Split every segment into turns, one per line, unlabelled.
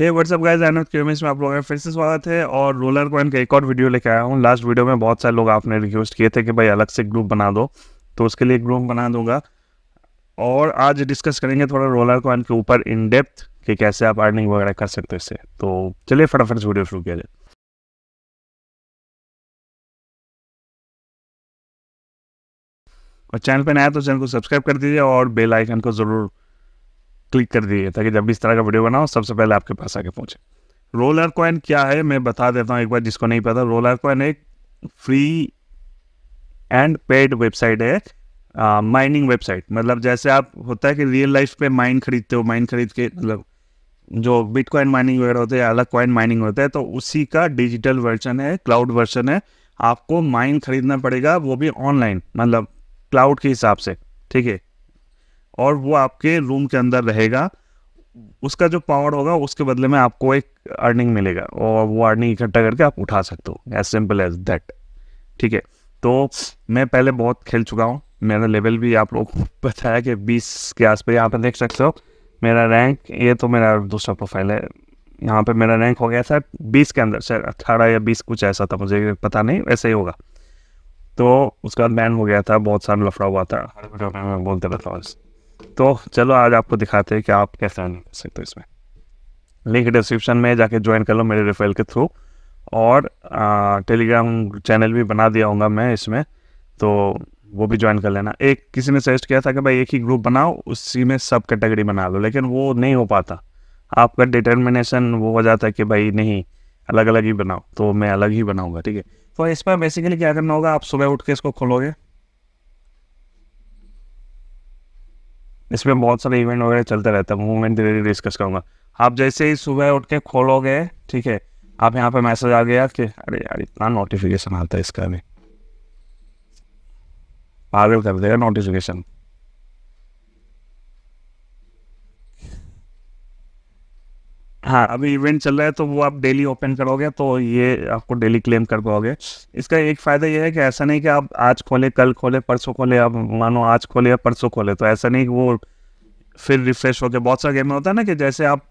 हे WhatsApp guys अनंत क्यूमेस में आप लोगों का फिर से स्वागत है और रोलर कॉइन का एक और वीडियो लेके आया हूँ लास्ट वीडियो में बहुत सारे लोग आपने रिक्वेस्ट किए थे कि भाई अलग से ग्रुप बना दो तो उसके लिए ग्रुप बना दूंगा और आज डिस्कस करेंगे थोड़ा रोलर कॉइन के ऊपर इन डेप्थ कि कैसे आप अर्निंग वगैरह कर सकते हो इससे तो चलिए फटाफट वीडियो शुरू किया जाए और चैनल पर नया तो चैनल को सब्सक्राइब कर दीजिए और बेल आइकन को ज़रूर क्लिक कर दीजिए ताकि जब भी इस तरह का वीडियो बनाओ सबसे पहले आपके पास आके पहुँचे रोलर कॉइन क्या है मैं बता देता हूँ एक बार जिसको नहीं पता रोलर कॉइन एक फ्री एंड पेड वेबसाइट है माइनिंग वेबसाइट मतलब जैसे आप होता है कि रियल लाइफ पे माइन खरीदते हो माइन खरीद के मतलब जो बिटकॉइन माइनिंग वगैरह होते हैं अलग कॉइन माइनिंग होता है तो उसी का डिजिटल वर्जन है क्लाउड वर्जन है आपको माइन खरीदना पड़ेगा वो भी ऑनलाइन मतलब क्लाउड के हिसाब से ठीक है और वो आपके रूम के अंदर रहेगा उसका जो पावर होगा उसके बदले में आपको एक अर्निंग मिलेगा और वो अर्निंग इकट्ठा करके आप उठा सकते हो एज सिंपल एज दैट ठीक है तो मैं पहले बहुत खेल चुका हूँ मेरा लेवल भी आप लोग बताया कि बीस के आसपास यहाँ पर देख सकते हो मेरा रैंक ये तो मेरा दूसरा प्रोफाइल है यहाँ पे मेरा रैंक हो गया था बीस के अंदर शायद अट्ठारह या बीस कुछ ऐसा था मुझे पता नहीं वैसे ही होगा तो उसके बाद बैन हो गया था बहुत सारा लफड़ा हुआ था बोलते रहता हूँ तो चलो आज आपको दिखाते हैं कि आप कैसे अर्निंग कर सकते हो इसमें लिंक डिस्क्रिप्शन में जाके ज्वाइन कर लो मेरे रेफेल के थ्रू और टेलीग्राम चैनल भी बना दिया हूँगा मैं इसमें तो वो भी ज्वाइन कर लेना एक किसी ने सजेस्ट किया था कि भाई एक ही ग्रुप बनाओ उसी में सब कैटेगरी बना लो लेकिन वो नहीं हो पाता आपका डिटर्मिनेशन वो हो जाता है कि भाई नहीं अलग अलग ही बनाओ तो मैं अलग ही बनाऊँगा ठीक है तो इसमें बेसिकली क्या करना होगा आप सुबह उठ के इसको खोलोगे इसमें बहुत सारे इवेंट वगैरह चलते रहता है मूवमेंट धीरे धीरे डिस्कस करूँगा आप जैसे ही सुबह उठ के खोलोगे ठीक है आप यहाँ पे मैसेज आ गया कि अरे यार इतना नोटिफिकेशन आता है इसका भी पागल कर देगा नोटिफिकेशन हाँ अभी इवेंट चल रहा है तो वो आप डेली ओपन करोगे तो ये आपको डेली क्लेम कर पाओगे इसका एक फ़ायदा ये है कि ऐसा नहीं कि आप आज खोले कल खोले परसों खोले आप मानो आज खोले या परसों खोले तो ऐसा नहीं कि वो फिर रिफ्रेश होकर बहुत सारा गेम होता है ना कि जैसे आप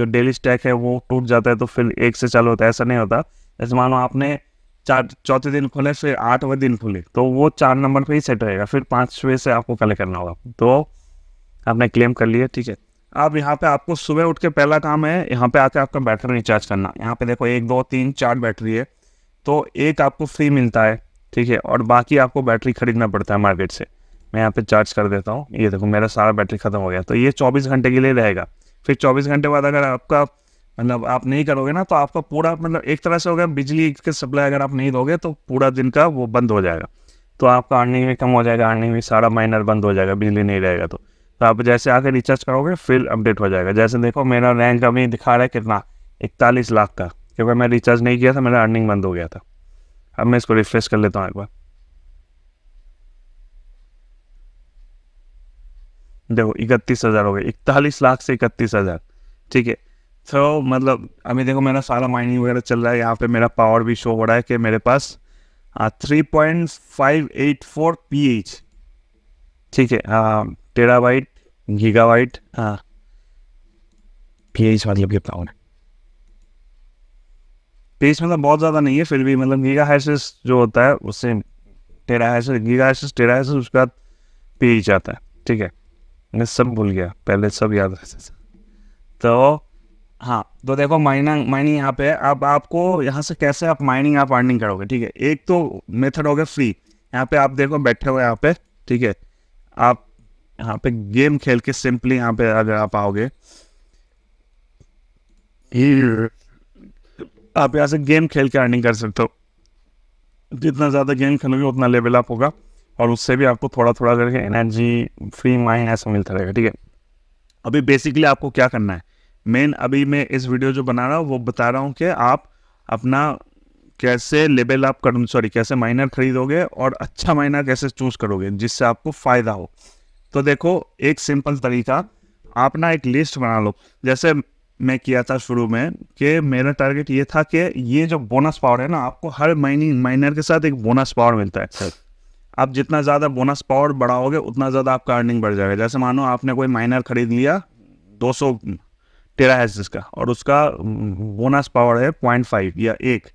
जो डेली स्टैक है वो टूट जाता है तो फिर एक से चालू होता है ऐसा नहीं होता जैसे मानो आपने चार चौथे दिन खोले फिर आठवें दिन खोले तो वो चार नंबर पे ही सेट रहेगा फिर पाँचवें से आपको कलेक्ट करना होगा तो आपने क्लेम कर लिया ठीक है आप यहाँ पे आपको सुबह उठ के पहला काम है यहाँ पे आके आपका बैटरी रिचार्ज करना यहाँ पे देखो एक दो तीन चार बैटरी है तो एक आपको फ्री मिलता है ठीक है और बाकी आपको बैटरी खरीदना पड़ता है मार्केट से मैं यहाँ पे चार्ज कर देता हूँ ये देखो मेरा सारा बैटरी ख़त्म हो गया तो ये चौबीस घंटे के लिए रहेगा फिर चौबीस घंटे बाद अगर आपका मतलब आप नहीं करोगे ना तो आपका पूरा मतलब एक तरह से होगा बिजली के सप्लाई अगर आप नहीं दोगे तो पूरा दिन का वो बंद हो जाएगा तो आपका अर्निंग भी कम हो जाएगा अर्निंग भी सारा माइनर बंद हो जाएगा बिजली नहीं रहेगा तो तो आप जैसे आके रिचार्ज करोगे फिर अपडेट हो जाएगा जैसे देखो मेरा रैंक अभी दिखा रहा है कितना इकतालीस लाख का क्योंकि मैं रिचार्ज नहीं किया था मेरा अर्निंग बंद हो गया था अब मैं इसको रिफ्रेश कर लेता हूँ एक बार देखो इकतीस हज़ार हो गए इकतालीस लाख से इकतीस हज़ार ठीक है तो मतलब अभी देखो मेरा सारा माइनिंग वगैरह चल रहा है यहाँ पे मेरा पावर भी शो हो रहा है कि मेरे पास three point five eight four P H ठीक है टेराबाइट गीगाबाइट हाँ पेज मतलब कितना होना पेज मतलब बहुत ज़्यादा नहीं है फिर भी मतलब गीगा हैसेस जो होता है उससे टेरा हैसेस गीगा हैसेस टेरा हैसेस उसके बाद पेज आता है ठीक है मैं सब भूल गया पहले सब याद रहता तो हाँ तो देखो माइनिंग माइनिंग यहाँ पे अब आपको यहाँ से कैसे आप माइनिंग आप अर्निंग करोगे ठीक है एक तो मेथड हो गया फ्री यहाँ पे आप देखो बैठे हुए यहाँ पे ठीक है आप यहाँ पे गेम खेल के सिंपली यहाँ पे अगर आप आओगे आप यहाँ से गेम खेल के अर्निंग कर सकते हो जितना ज़्यादा गेम खेलोगे उतना लेवल अप होगा और उससे भी आपको थोड़ा थोड़ा करके एनर्जी फ्री माइंड ऐसा मिलता रहेगा ठीक है अभी बेसिकली आपको क्या करना है मेन अभी मैं इस वीडियो जो बना रहा हूँ वो बता रहा हूँ कि आप अपना कैसे लेवल अप कर सॉरी कैसे माइनर खरीदोगे और अच्छा माइनर कैसे चूज़ करोगे जिससे आपको फ़ायदा हो तो देखो एक सिंपल तरीका आप ना एक लिस्ट बना लो जैसे मैं किया था शुरू में कि मेरा टारगेट ये था कि ये जो बोनस पावर है ना आपको हर महीने माइनर के साथ एक बोनस पावर मिलता है सर अच्छा। आप जितना ज़्यादा बोनस पावर बढ़ाओगे उतना ज़्यादा आपका अर्निंग बढ़ जाएगा जैसे मानो आपने कोई माइनर खरीद लिया 200 सौ टेरा है का और उसका बोनस पावर है पॉइंट फाइव या एक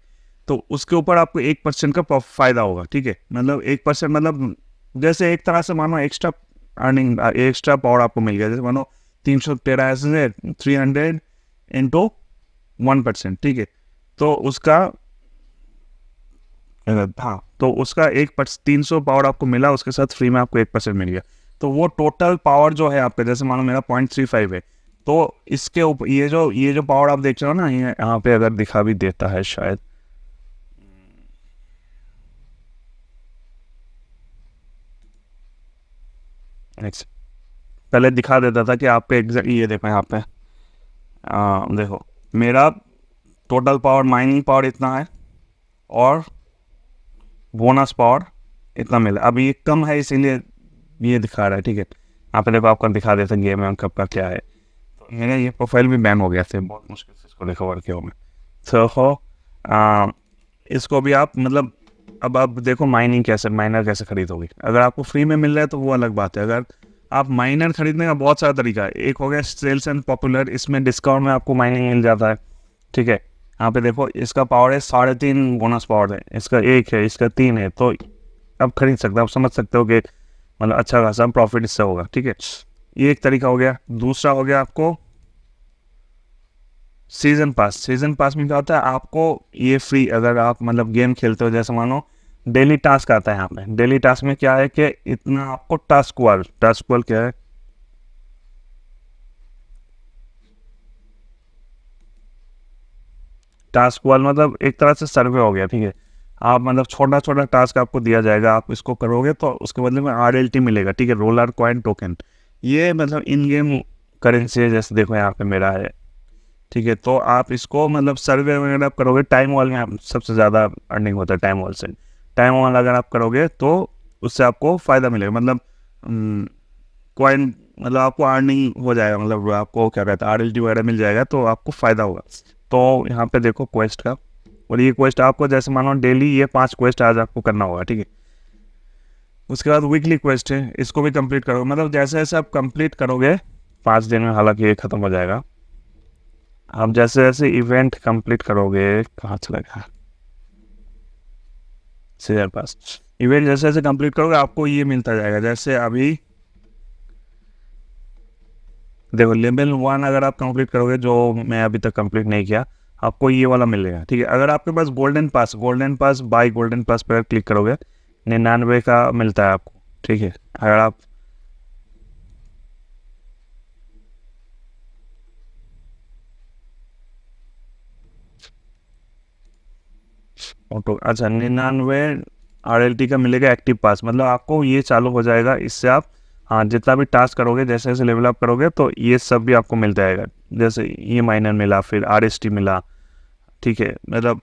तो उसके ऊपर आपको एक परसेंट का फ़ायदा होगा ठीक है मतलब एक परसेंट मतलब जैसे एक तरह से मानो एक्स्ट्रा अर्निंग एक्स्ट्रा पावर आपको मिल गया जैसे मानो तीन सौ तेरह three hundred into one percent ठीक है तो उसका हाँ तो उसका एक तीन सौ पावर आपको मिला उसके साथ फ्री में आपको एक परसेंट मिल गया तो वो टोटल पावर जो है आपका जैसे मानो मेरा पॉइंट थ्री फाइव है तो इसके ऊपर ये जो ये जो पावर आप देख रहे हो ना ये यहाँ पे अगर दिखा भी देता है शायद नेक्स्ट पहले दिखा देता था कि आप पे एग्जैक्ट ये देखो यहाँ पे आ, देखो मेरा टोटल पावर माइनिंग पावर इतना है और बोनस पावर इतना मिला अब ये कम है इसीलिए ये दिखा रहा है ठीक है आप देखो आपको दिखा हैं गेम कब का क्या है तो मेरा ये प्रोफाइल भी बैन हो गया थे बहुत मुश्किल से इसको रिकवर किया मैं सो so, इसको भी आप मतलब अब आप देखो माइनिंग कैसे माइनर कैसे खरीदोगे अगर आपको फ्री में मिल रहा है तो वो अलग बात है अगर आप माइनर खरीदने का बहुत सारा तरीका है एक हो गया सेल्स एंड पॉपुलर इसमें डिस्काउंट में आपको माइनिंग मिल जाता है ठीक है यहाँ पे देखो इसका पावर है साढ़े तीन बोनस पावर है इसका एक है इसका तीन है तो आप खरीद सकते हो आप समझ सकते हो कि मतलब अच्छा खासा प्रॉफिट इससे होगा ठीक है ये एक तरीका हो गया दूसरा हो गया आपको सीज़न पास सीज़न पास में क्या होता है आपको ये फ्री अगर आप मतलब गेम खेलते हो जैसे मानो डेली टास्क आता है यहाँ पे डेली टास्क में क्या है कि इतना आपको टास्क वाल टास्क वाल क्या है टास्क वाल मतलब एक तरह से सर्वे हो गया ठीक है आप मतलब छोटा छोटा टास्क आपको दिया जाएगा आप इसको करोगे तो उसके बदले में आर मिलेगा ठीक है रोलर कॉइन टोकन ये मतलब इन गेम करेंसी है जैसे देखो यहाँ पे मेरा है ठीक है तो आप इसको मतलब सर्वे वगैरह आप करोगे टाइम वॉल में सबसे ज़्यादा अर्निंग होता है टाइम वॉल से टाइम वॉल अगर आप करोगे तो उससे आपको फ़ायदा मिलेगा मतलब कॉइन हम्म, मतलब आपको अर्निंग हो जाएगा मतलब आपको क्या कहते हैं आर एल वगैरह मिल जाएगा तो आपको फ़ायदा होगा तो यहाँ पे देखो क्वेस्ट का और ये क्वेस्ट आपको जैसे मानो डेली ये पांच क्वेस्ट आज आपको करना होगा ठीक है उसके बाद वीकली क्वेस्ट है इसको भी कंप्लीट मतलब करोगे मतलब जैसे जैसे आप कंप्लीट करोगे पाँच दिन में हालांकि ये ख़त्म हो जाएगा आप जैसे जैसे इवेंट कंप्लीट करोगे कहाँ चला गया पास इवेंट जैसे जैसे कंप्लीट करोगे आपको ये मिलता जाएगा जैसे अभी देखो लेवल वन अगर आप कंप्लीट करोगे जो मैं अभी तक कंप्लीट नहीं किया आपको ये वाला मिलेगा ठीक है अगर आपके पास golden pass golden pass buy golden pass पर क्लिक करोगे निन्यानवे का मिलता है आपको ठीक है अगर आप ऑटो अच्छा निन्यानवे आर का मिलेगा एक्टिव पास मतलब आपको ये चालू हो जाएगा इससे आप हाँ जितना भी टास्क करोगे जैसे जैसे लेवल अप करोगे तो ये सब भी आपको मिल जाएगा जैसे ये e माइनर मिला फिर आर मिला ठीक है मतलब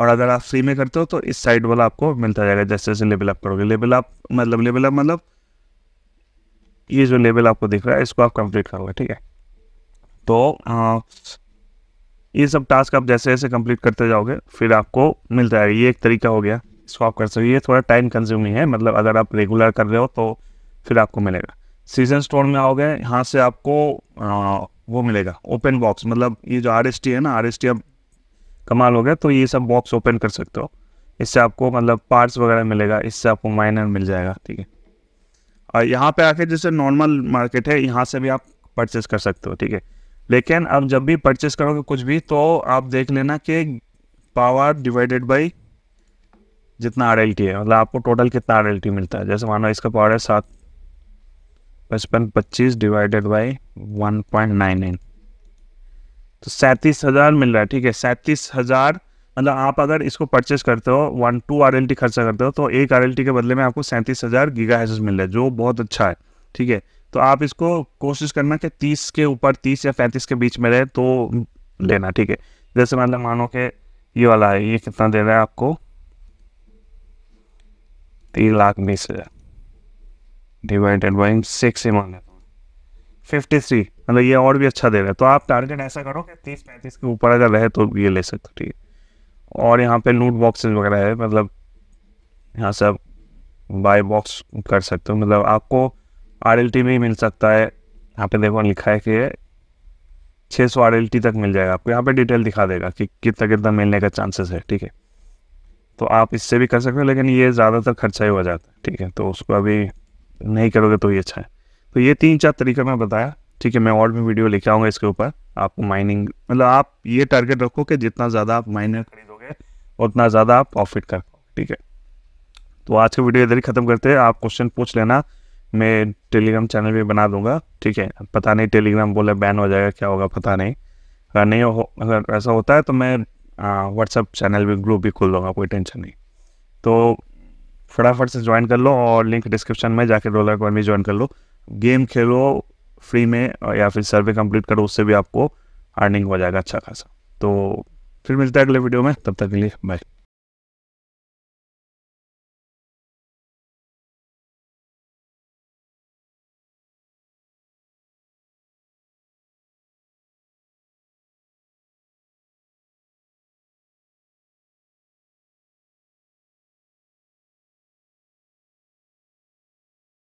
और अगर आप फ्री में करते हो तो इस साइड वाला आपको मिलता जाएगा जैसे जैसे लेवल अप करोगे लेवल अप मतलब लेवल अप मतलब ये जो लेवल आपको दिख रहा है इसको आप कंप्लीट करोगे ठीक है तो हाँ, ये सब टास्क आप जैसे जैसे कंप्लीट करते जाओगे फिर आपको मिल जाएगा ये एक तरीका हो गया इसको आप कर सकते ये थोड़ा टाइम कंज्यूमिंग है मतलब अगर आप रेगुलर कर रहे हो तो फिर आपको मिलेगा सीजन स्टोर में आओगे यहाँ से आपको आ, वो मिलेगा ओपन बॉक्स मतलब ये जो आर है ना आर अब कमाल हो गया तो ये सब बॉक्स ओपन कर सकते हो इससे आपको मतलब पार्ट्स वगैरह मिलेगा इससे आपको माइनर मिल जाएगा ठीक है और यहाँ पे आके जैसे नॉर्मल मार्केट है यहाँ से भी आप परचेस कर सकते हो ठीक है लेकिन अब जब भी परचेस करोगे कुछ भी तो आप देख लेना कि पावर डिवाइडेड बाई जितना आर है मतलब आपको टोटल कितना आर मिलता है जैसे मानो इसका पावर है सात पचपन पच्चीस divided by one point nine nine तो सैंतीस हज़ार मिल रहा है ठीक है सैंतीस हज़ार मतलब आप अगर इसको परचेस करते हो वन टू आर खर्चा करते हो तो एक आर के बदले में आपको सैंतीस हज़ार गीगा मिल रहा है जो बहुत अच्छा है ठीक है तो आप इसको कोशिश करना कि तीस के ऊपर तीस या पैंतीस के बीच में रहे तो लेना ठीक है जैसे मतलब मानो कि ये वाला है ये कितना दे रहा है आपको तीन लाख बीस हज़ार डिवाइडेड बाई सिक्स ही मान लेता फिफ्टी थ्री मतलब ये और भी अच्छा दे रहा है तो आप टारगेट ऐसा करो कि तीस पैंतीस के ऊपर अगर रहे तो ये ले सकते हो ठीक है और यहाँ पे नोट बॉक्सेस वगैरह है मतलब यहाँ से आप बाय बॉक्स कर सकते हो मतलब आपको आर एल टी में ही मिल सकता है यहाँ पे देखो लिखा है कि छः सौ आर एल टी तक मिल जाएगा आपको यहाँ पे डिटेल दिखा देगा कि कितना कितना मिलने का चांसेस है ठीक है तो आप इससे भी कर सकते हो लेकिन ये ज़्यादातर खर्चा ही हो जाता है ठीक है तो उसको अभी नहीं करोगे तो ये अच्छा है तो ये तीन चार तरीका मैं बताया ठीक है मैं और भी वीडियो लिखा आऊँगा इसके ऊपर आपको माइनिंग मतलब आप ये टारगेट रखो कि जितना ज़्यादा आप माइनर खरीदोगे उतना ज़्यादा आप प्रॉफिट कर ठीक है तो आज का वीडियो इधर ही ख़त्म करते हैं आप क्वेश्चन पूछ लेना मैं टेलीग्राम चैनल भी बना दूंगा ठीक है पता नहीं टेलीग्राम बोले बैन हो जाएगा क्या होगा पता नहीं अगर नहीं हो अगर ऐसा होता है तो मैं व्हाट्सअप चैनल भी ग्रुप भी खोल दूंगा कोई टेंशन नहीं तो फटाफट से ज्वाइन कर लो और लिंक डिस्क्रिप्शन में जाके रोलर कॉइन भी ज्वाइन कर लो गेम खेलो फ्री में या फिर सर्वे कंप्लीट करो उससे भी आपको अर्निंग हो जाएगा अच्छा खासा तो फिर मिलता है अगले वीडियो में तब तक के लिए बाय